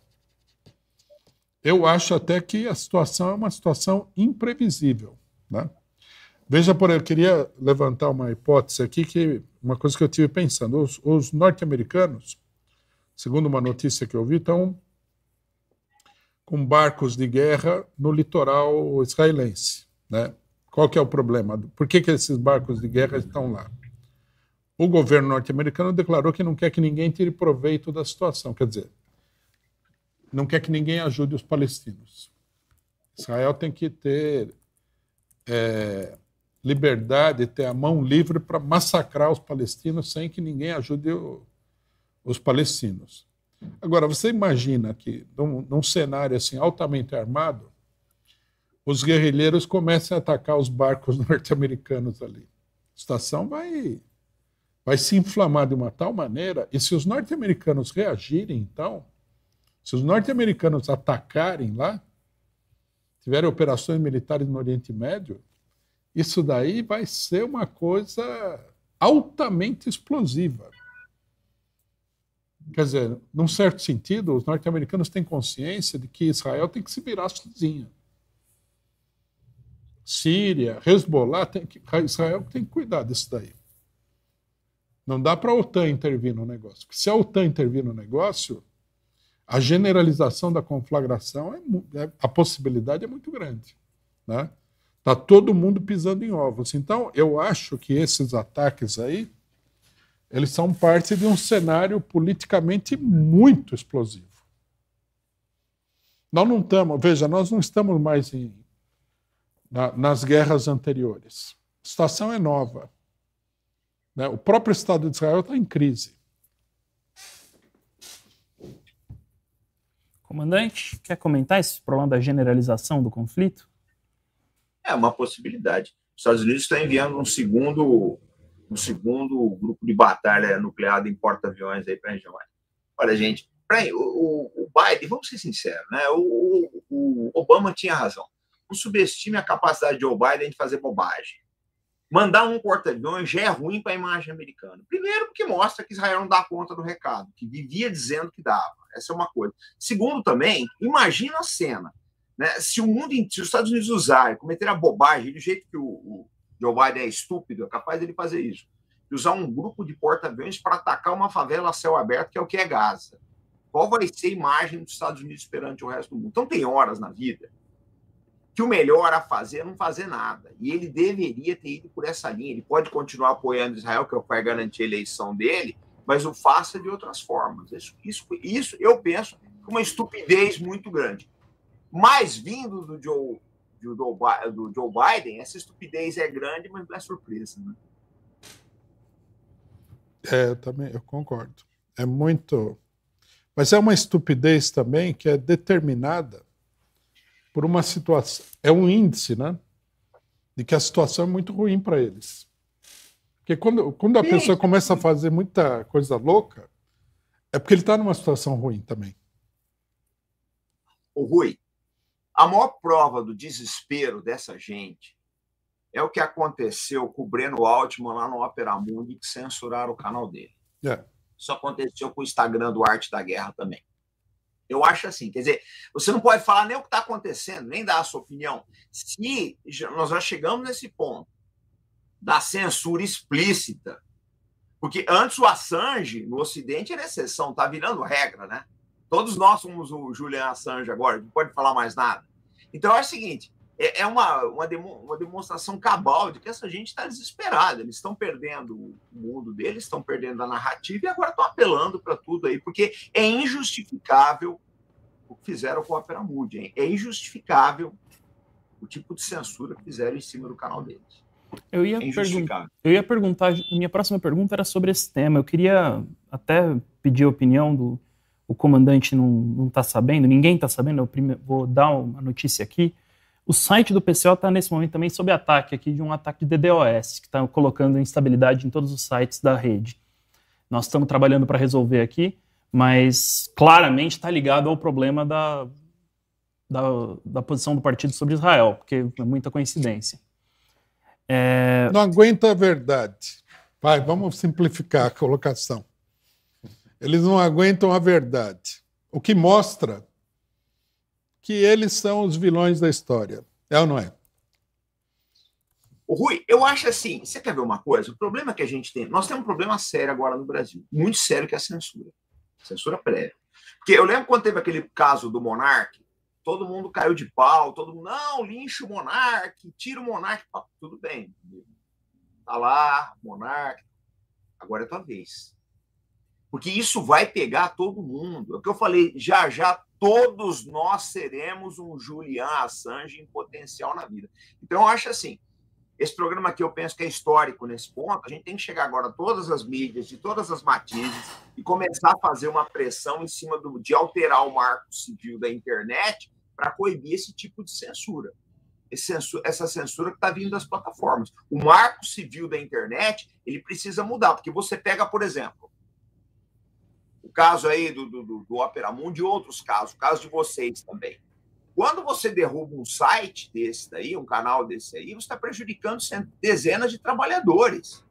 eu acho até que a situação é uma situação imprevisível. Né? Veja, por eu queria levantar uma hipótese aqui, que uma coisa que eu tive pensando. Os, os norte-americanos, segundo uma notícia que eu vi, estão com barcos de guerra no litoral israelense. Né? Qual que é o problema? Por que, que esses barcos de guerra estão lá? O governo norte-americano declarou que não quer que ninguém tire proveito da situação. Quer dizer, não quer que ninguém ajude os palestinos. Israel tem que ter é, liberdade, ter a mão livre para massacrar os palestinos sem que ninguém ajude o, os palestinos. Agora, você imagina que, num, num cenário assim altamente armado, os guerrilheiros começam a atacar os barcos <laughs> norte-americanos ali. A situação vai, vai se inflamar de uma tal maneira, e se os norte-americanos reagirem, então, se os norte-americanos atacarem lá, tiverem operações militares no Oriente Médio, isso daí vai ser uma coisa altamente explosiva. Quer dizer, num certo sentido, os norte-americanos têm consciência de que Israel tem que se virar sozinha. Síria, Hezbollah, tem que, Israel tem que cuidar disso daí. Não dá para a OTAN intervir no negócio. Porque se a OTAN intervir no negócio, a generalização da conflagração, é, é, a possibilidade é muito grande. Está né? Tá todo mundo pisando em ovos. Então, eu acho que esses ataques aí, eles são parte de um cenário politicamente muito explosivo. Nós não estamos, veja, nós não estamos mais em, na, nas guerras anteriores. A situação é nova. Né? O próprio Estado de Israel está em crise. Comandante, quer comentar esse problema da generalização do conflito? É uma possibilidade. Os Estados Unidos estão enviando um segundo, um segundo grupo de batalha nuclear em porta-aviões aí para a região. Olha, gente, pra, o, o, Biden, vamos ser sinceros, né? O, o, o Obama tinha razão. Não subestime a capacidade de Joe Biden de fazer bobagem. Mandar um porta-aviões já é ruim para a imagem americana. Primeiro, porque mostra que Israel não dá conta do recado, que vivia dizendo que dava. Essa é uma coisa. Segundo, também, imagina a cena. Né? Se o mundo, se os Estados Unidos usarem, cometer a bobagem do jeito que o, o Joe Biden é estúpido, é capaz dele fazer isso, de usar um grupo de porta-aviões para atacar uma favela a céu aberto, que é o que é Gaza. Qual vai ser a imagem dos Estados Unidos perante o resto do mundo? Então, tem horas na vida que o melhor a fazer é não fazer nada. E ele deveria ter ido por essa linha. Ele pode continuar apoiando Israel, que é o que vai garantir a eleição dele, mas o faça de outras formas. Isso, isso, isso eu penso que é uma estupidez muito grande. Mas vindo do Joe, do, do Joe Biden, essa estupidez é grande, mas não é surpresa. Né? É, eu também eu concordo. É muito. Mas é uma estupidez também que é determinada por uma situação. É um índice, né? De que a situação é muito ruim para eles. Porque quando, quando a Sim. pessoa começa a fazer muita coisa louca, é porque ele está numa situação ruim também. O Rui, a maior prova do desespero dessa gente é o que aconteceu com o Breno Altman lá no Opera Mundi, que censuraram o canal dele. É. Isso aconteceu com o Instagram do Arte da Guerra também. Eu acho assim, quer dizer, você não pode falar nem o que está acontecendo, nem dar a sua opinião. Se nós já chegamos nesse ponto da censura explícita, porque antes o Assange no Ocidente era exceção, está virando regra, né? Todos nós somos o Julian Assange agora, não pode falar mais nada. Então é o seguinte: é, é uma, uma, demo, uma demonstração cabal de que essa gente está desesperada. Eles estão perdendo o mundo deles, estão perdendo a narrativa e agora estão apelando para tudo aí, porque é injustificável o que fizeram com a Opera Mundi. Hein? É injustificável o tipo de censura que fizeram em cima do canal deles. Eu ia, é eu ia perguntar, minha próxima pergunta era sobre esse tema. Eu queria até pedir a opinião do o comandante não está sabendo, ninguém está sabendo, eu vou dar uma notícia aqui. O site do PCO está nesse momento também sob ataque aqui de um ataque de DDoS, que está colocando instabilidade em todos os sites da rede. Nós estamos trabalhando para resolver aqui, mas claramente está ligado ao problema da, da, da, posição do partido sobre Israel, porque é muita coincidência. É... Não aguenta a verdade. Vai, vamos simplificar a colocação. Eles não aguentam a verdade. O que mostra que eles são os vilões da história. É ou não é? O Rui, eu acho assim, você quer ver uma coisa? O problema que a gente tem, nós temos um problema sério agora no Brasil, muito sério que é a censura. Censura prévia. Porque eu lembro quando teve aquele caso do Monarque, todo mundo caiu de pau, todo mundo, não, lincha o Monarque, tira o Monarque, tudo bem. Tá lá, Monarque. Agora é tua vez. Porque isso vai pegar todo mundo. É o que eu falei, já já todos nós seremos um Julian Assange em potencial na vida. Então, eu acho assim, esse programa aqui eu penso que é histórico nesse ponto, a gente tem que chegar agora a todas as mídias, de todas as matizes, e começar a fazer uma pressão em cima do, de alterar o marco civil da internet para coibir esse tipo de censura. Censura, essa censura que está vindo das plataformas. O marco civil da internet ele precisa mudar, porque você pega, por exemplo, caso aí do, do, do, do Opera Mundi e outros casos, o caso de vocês também. Quando você derruba um site desse daí, um canal desse aí, você está prejudicando dezenas de trabalhadores.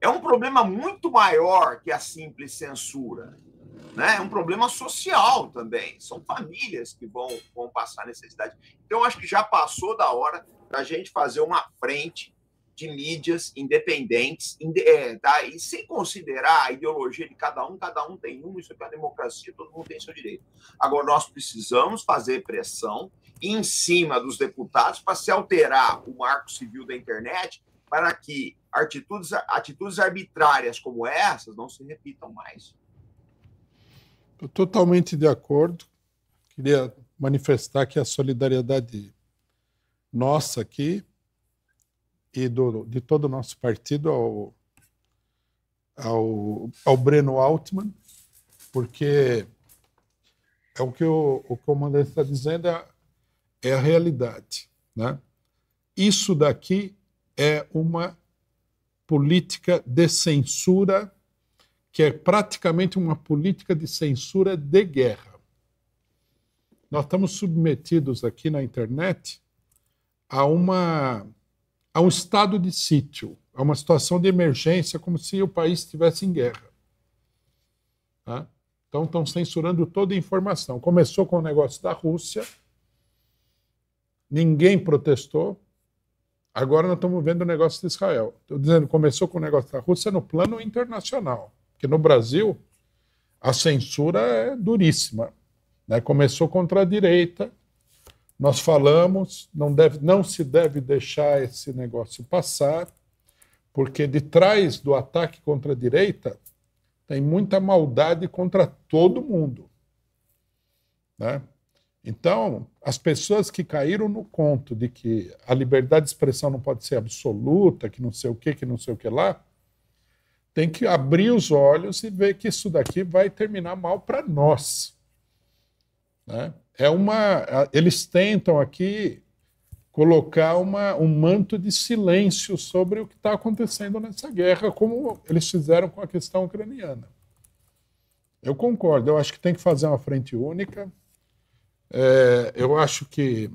É um problema muito maior que a simples censura. Né? É um problema social também. São famílias que vão, vão passar necessidade. Então, acho que já passou da hora da gente fazer uma frente de mídias independentes, é, tá? e sem considerar a ideologia de cada um, cada um tem um, isso é a democracia, todo mundo tem seu direito. Agora, nós precisamos fazer pressão em cima dos deputados para se alterar o marco civil da internet para que atitudes, atitudes arbitrárias como essas não se repitam mais. Estou totalmente de acordo. Queria manifestar aqui a solidariedade nossa aqui e do, de todo o nosso partido ao, ao, ao Breno Altman, porque é o que o, o comandante está dizendo, é, é a realidade. Né? Isso daqui é uma política de censura que é praticamente uma política de censura de guerra. Nós estamos submetidos aqui na internet a uma a um estado de sítio, a uma situação de emergência, como se o país estivesse em guerra. Tá? Então estão censurando toda a informação. Começou com o negócio da Rússia, ninguém protestou. Agora nós estamos vendo o negócio de Israel. Estou dizendo, começou com o negócio da Rússia no plano internacional, porque no Brasil a censura é duríssima. Né? Começou contra a direita, nós falamos, não, deve, não se deve deixar esse negócio passar, porque de trás do ataque contra a direita tem muita maldade contra todo mundo. Né? Então, as pessoas que caíram no conto de que a liberdade de expressão não pode ser absoluta, que não sei o que, que não sei o que lá, tem que abrir os olhos e ver que isso daqui vai terminar mal para nós. Né? É uma, eles tentam aqui colocar uma, um manto de silêncio sobre o que está acontecendo nessa guerra, como eles fizeram com a questão ucraniana. Eu concordo, eu acho que tem que fazer uma frente única. É, eu acho que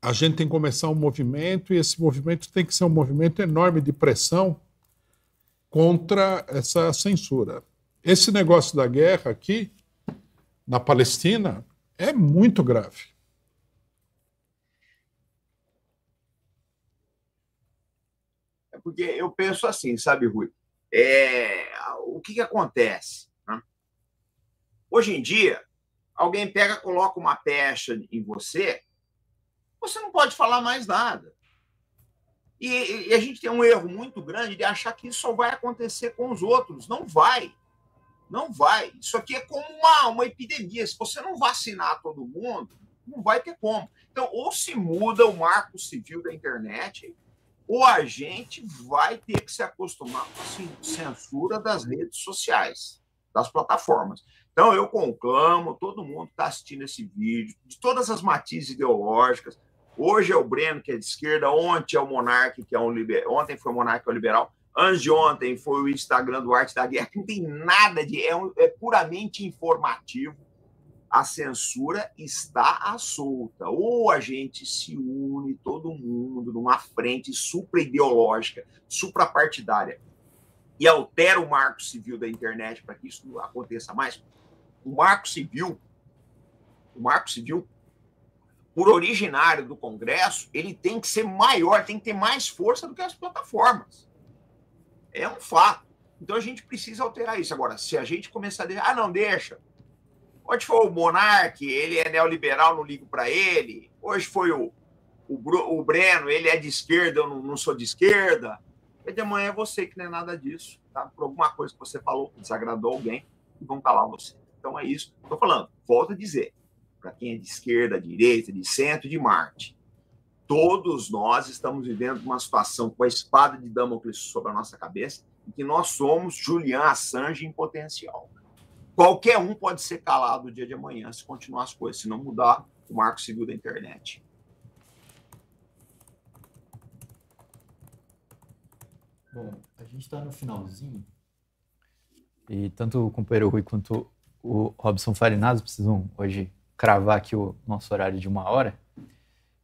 a gente tem que começar um movimento, e esse movimento tem que ser um movimento enorme de pressão contra essa censura. Esse negócio da guerra aqui na Palestina é muito grave. É porque eu penso assim, sabe, Rui? É, o que, que acontece? Né? Hoje em dia, alguém pega, coloca uma pecha em você, você não pode falar mais nada. E, e, a gente tem um erro muito grande de achar que isso só vai acontecer com os outros. Não vai. Não vai. Isso aqui é como uma, uma epidemia. Se você não vacinar todo mundo, não vai ter como. Então, ou se muda o marco civil da internet, ou a gente vai ter que se acostumar com a censura das redes sociais, das plataformas. Então, eu conclamo todo mundo que está assistindo esse vídeo, de todas as matizes ideológicas. Hoje é o Breno, que é de esquerda, ontem é o Monarque que é um liberal, ontem foi o Monarque que é um liberal de ontem foi o Instagram do Arte da Guerra, que não tem nada de. É, um, é puramente informativo. A censura está à solta. Ou a gente se une, todo mundo, numa frente supra-ideológica, suprapartidária, e altera o marco civil da internet para que isso não aconteça mais. O marco civil, o marco civil, por originário do Congresso, ele tem que ser maior, tem que ter mais força do que as plataformas. É um fato. Então a gente precisa alterar isso. Agora, se a gente começar a deixar, ah, não, deixa. Hoje foi o Monarque, ele é neoliberal, não ligo para ele. Hoje foi o, o, o, Breno, ele é de esquerda, eu não, não sou de esquerda. E de manhã é você que não é nada disso, tá? Por alguma coisa que você falou, desagradou alguém, e vão calar você. Então é isso Estou falando. Volto a dizer, para quem é de esquerda, direita, de centro, de Marte todos nós estamos vivendo uma situação com a espada de Damocles sobre a nossa cabeça e que nós somos Julian Assange em potencial. Qualquer um pode ser calado o dia de amanhã se continuar as coisas, se não mudar o marco civil da internet. Bom, a gente está no finalzinho. E tanto o companheiro Rui quanto o Robson Farinazzo precisam hoje cravar aqui o nosso horário de uma hora.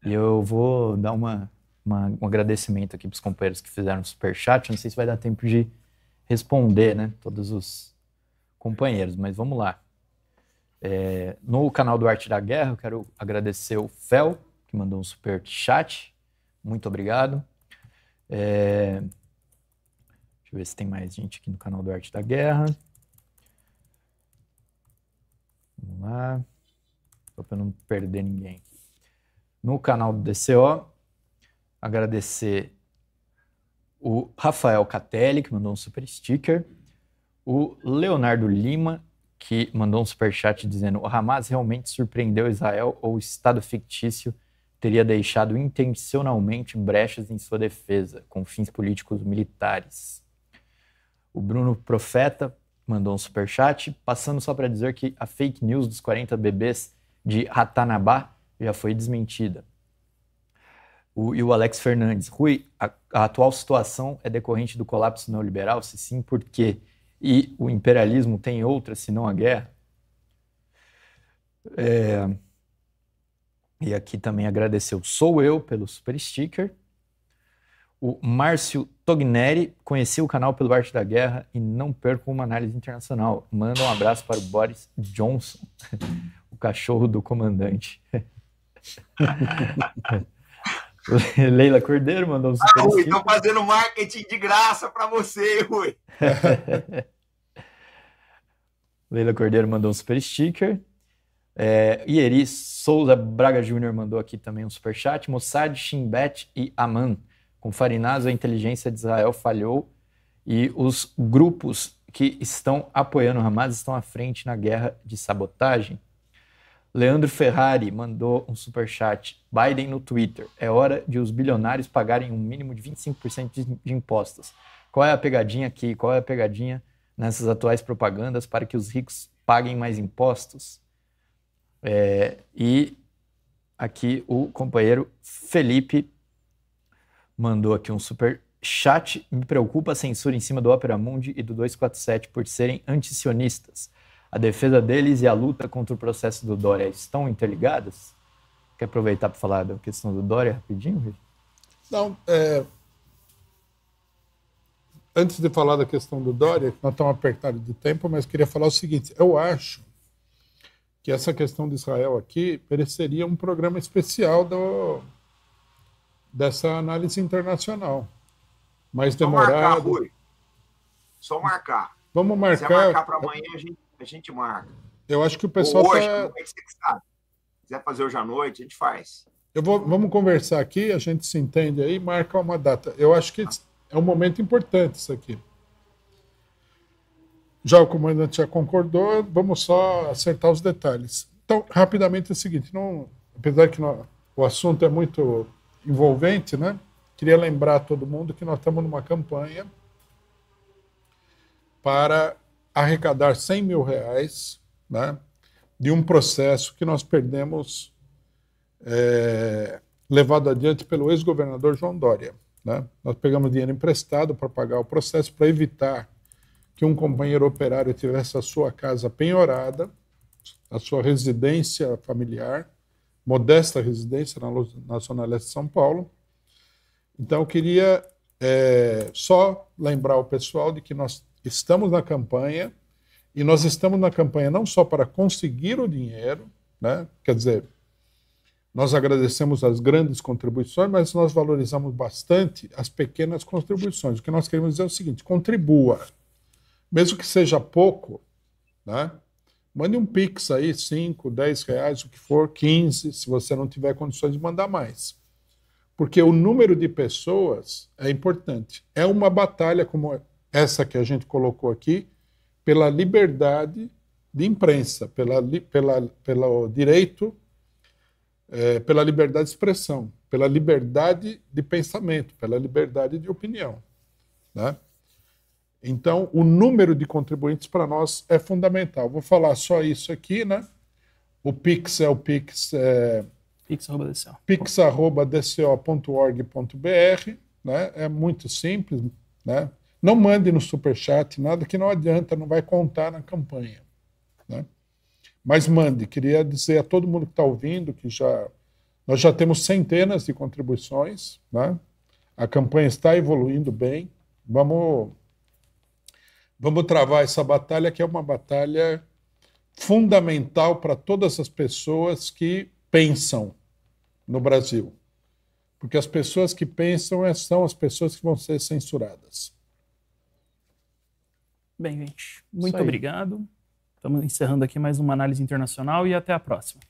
E eu vou dar uma, uma um agradecimento aqui para os companheiros que fizeram super chat. Não sei se vai dar tempo de responder, né? Todos os companheiros, mas vamos lá. É, no canal do Arte da Guerra, eu quero agradecer o Fel, que mandou um super chat. Muito obrigado. É, deixa eu ver se tem mais gente aqui no canal do Arte da Guerra. Vamos lá. Só para não perder ninguém aqui no canal do DCO. Agradecer o Rafael Catelli, que mandou um super sticker. O Leonardo Lima, que mandou um super chat dizendo: o Hamas realmente surpreendeu Israel ou o Estado fictício teria deixado intencionalmente brechas em sua defesa, com fins políticos militares. O Bruno Profeta mandou um super chat, passando só para dizer que a fake news dos 40 bebês de Ratanabá já foi desmentida. O, e o Alex Fernandes. Rui, a, a, atual situação é decorrente do colapso neoliberal? Se sim, por quê? E o imperialismo tem outra, senão a guerra? É, e aqui também agradeceu Sou Eu pelo super sticker. O Márcio Togneri conheci o canal pelo Arte da Guerra e não perco uma análise internacional. Manda um abraço para o Boris Johnson, <laughs> o cachorro do comandante. <laughs> <laughs> Leila Cordeiro mandou um super ah, Rui, estão fazendo marketing de graça para você, Rui. <laughs> Leila Cordeiro mandou um super sticker. É, Ieri Souza Braga Júnior mandou aqui também um super chat. Mossad, Shinbet e Aman. Com Farinaz, a inteligência de Israel falhou e os grupos que estão apoiando o Hamas estão à frente na guerra de sabotagem. Leandro Ferrari mandou um super chat. Biden no Twitter. É hora de os bilionários pagarem um mínimo de 25% de impostos. Qual é a pegadinha aqui? Qual é a pegadinha nessas atuais propagandas para que os ricos paguem mais impostos? É, e aqui o companheiro Felipe mandou aqui um super chat. Me preocupa a censura em cima do Opera Mundi e do 247 por serem antisionistas a defesa deles e a luta contra o processo do Dória estão interligadas? Quer aproveitar para falar da questão do Dória rapidinho, Rui? Não, é... antes de falar da questão do Dória, nós estamos apertados de tempo, mas queria falar o seguinte: eu acho que essa questão de Israel aqui mereceria um programa especial do... dessa análise internacional. Mais demorado. Só marcar, Rui. Só marcar. Vamos marcar. Se marcar para amanhã, a gente a gente marca. Eu acho que o pessoal. Ou hoje, tá... como é que você sabe? Se quiser fazer hoje à noite, a gente faz. Eu vou, vamos conversar aqui, a gente se entende aí, marca uma data. Eu acho que é um momento importante isso aqui. Já o comandante já concordou, vamos só acertar os detalhes. Então, rapidamente é o seguinte, não, apesar que não, o assunto é muito envolvente, né? Queria lembrar a todo mundo que nós estamos numa campanha para arrecadar 100 mil reais né, de um processo que nós perdemos é, levado adiante pelo ex-governador João Dória. Né? Nós pegamos dinheiro emprestado para pagar o processo para evitar que um companheiro operário tivesse a sua casa penhorada, a sua residência familiar, modesta residência na Zona Leste de São Paulo. Então, eu queria é, só lembrar o pessoal de que nós Estamos na campanha e nós estamos na campanha não só para conseguir o dinheiro, né? quer dizer, nós agradecemos as grandes contribuições, mas nós valorizamos bastante as pequenas contribuições. O que nós queremos dizer é o seguinte: contribua, mesmo que seja pouco, né? mande um pix aí, 5, 10 reais, o que for, 15, se você não tiver condições de mandar mais. Porque o número de pessoas é importante. É uma batalha como é essa que a gente colocou aqui, pela liberdade de imprensa, pela, pela, pelo direito, é, pela liberdade de expressão, pela liberdade de pensamento, pela liberdade de opinião. Né? Então, o número de contribuintes para nós é fundamental. Vou falar só isso aqui, né? O Pix é o Pix. É, pix.dco.org.br. Pix, né? É muito simples, né? Não mande no superchat nada que não adianta, não vai contar na campanha. Né? Mas mande. Queria dizer a todo mundo que está ouvindo que já nós já temos centenas de contribuições. Né? A campanha está evoluindo bem. Vamos, vamos travar essa batalha, que é uma batalha fundamental para todas as pessoas que pensam no Brasil. Porque as pessoas que pensam é, são as pessoas que vão ser censuradas. Bem, gente, muito obrigado. Estamos encerrando aqui mais uma análise internacional e até a próxima.